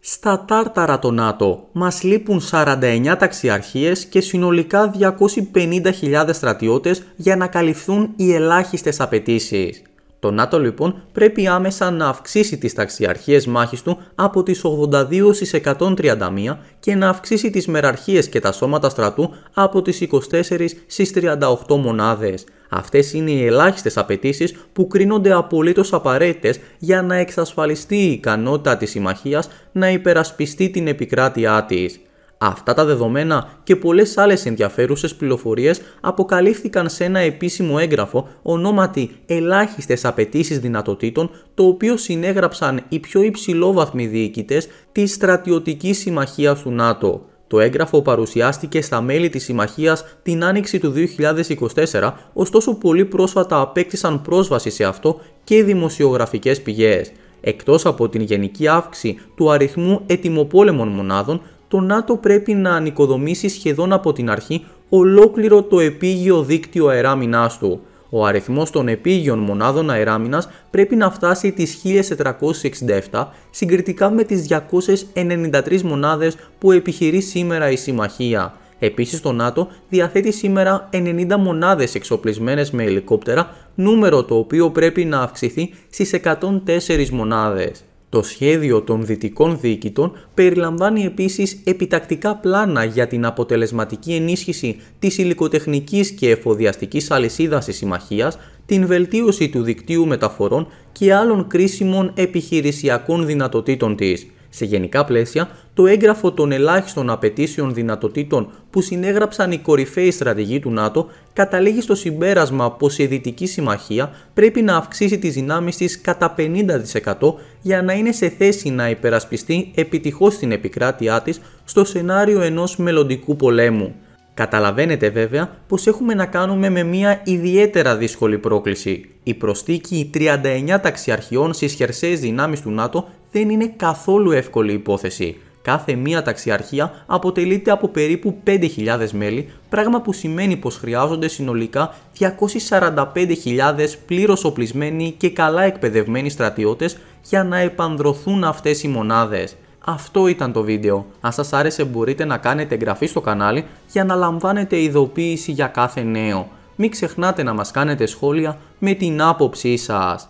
Στα τάρταρα το ΝΑΤΟ μας λείπουν 49 ταξιαρχίες και συνολικά 250.000 στρατιώτες για να καλυφθούν οι ελάχιστες απαιτήσεις. Το ΝΑΤΟ λοιπόν πρέπει άμεσα να αυξήσει τις ταξιαρχίες μάχης του από τις 82 στις 131 και να αυξήσει τις μεραρχίες και τα σώματα στρατού από τις 24 στις 38 μονάδες. Αυτές είναι οι ελάχιστες απαιτήσεις που κρίνονται απολύτως απαραίτητες για να εξασφαλιστεί η ικανότητα της συμμαχίας να υπερασπιστεί την επικράτειά της. Αυτά τα δεδομένα και πολλές άλλες ενδιαφέρουσες πληροφορίες αποκαλύφθηκαν σε ένα επίσημο έγγραφο ονόματι «Ελάχιστες απαιτήσεις δυνατοτήτων» το οποίο συνέγραψαν οι πιο υψηλόβαθμοι διοικητές της στρατιωτικής συμμαχίας του ΝΑΤΟ. Το έγγραφο παρουσιάστηκε στα μέλη της συμμαχίας την άνοιξη του 2024, ωστόσο πολύ πρόσφατα απέκτησαν πρόσβαση σε αυτό και δημοσιογραφικές πηγές. Εκτός από την γενική αύξηση του αριθμού ετοιμοπόλεμων μονάδων, το ΝΑΤΟ πρέπει να ανοικοδομήσει σχεδόν από την αρχή ολόκληρο το επίγειο δίκτυο αεράμινάς του. Ο αριθμός των επίγειων μονάδων αεράμινας πρέπει να φτάσει τις 1467 συγκριτικά με τις 293 μονάδες που επιχειρεί σήμερα η Συμμαχία. Επίσης το ΝΑΤΟ διαθέτει σήμερα 90 μονάδες εξοπλισμένες με ελικόπτερα, νούμερο το οποίο πρέπει να αυξηθεί στις 104 μονάδες. Το σχέδιο των δυτικών διοικητών περιλαμβάνει επίσης επιτακτικά πλάνα για την αποτελεσματική ενίσχυση της υλικοτεχνικής και εφοδιαστικής αλυσίδας της συμμαχίας, την βελτίωση του δικτύου μεταφορών και άλλων κρίσιμων επιχειρησιακών δυνατοτήτων της. Σε γενικά πλαίσια, το έγγραφο των ελάχιστων απαιτήσεων δυνατοτήτων που συνέγραψαν οι κορυφαίοι στρατηγοί του ΝΑΤΟ καταλήγει στο συμπέρασμα πως η Δυτική Συμμαχία πρέπει να αυξήσει τις δυνάμεις της κατά 50% για να είναι σε θέση να υπερασπιστεί επιτυχώς την επικράτειά της στο σενάριο ενός μελλοντικού πολέμου. Καταλαβαίνετε βέβαια πως έχουμε να κάνουμε με μια ιδιαίτερα δύσκολη πρόκληση. Η προστίκη 39 ταξιαρχιών στις χερσαίες δυνάμεις του ΝΑΤΟ δεν είναι καθόλου εύκολη υπόθεση. Κάθε μία ταξιαρχία αποτελείται από περίπου 5.000 μέλη, πράγμα που σημαίνει πως χρειάζονται συνολικά 245.000 πλήρως οπλισμένοι και καλά εκπαιδευμένοι στρατιώτες για να επανδρωθούν αυτές οι μονάδες. Αυτό ήταν το βίντεο. Αν σας άρεσε μπορείτε να κάνετε εγγραφή στο κανάλι για να λαμβάνετε ειδοποίηση για κάθε νέο. Μην ξεχνάτε να μας κάνετε σχόλια με την άποψή σας.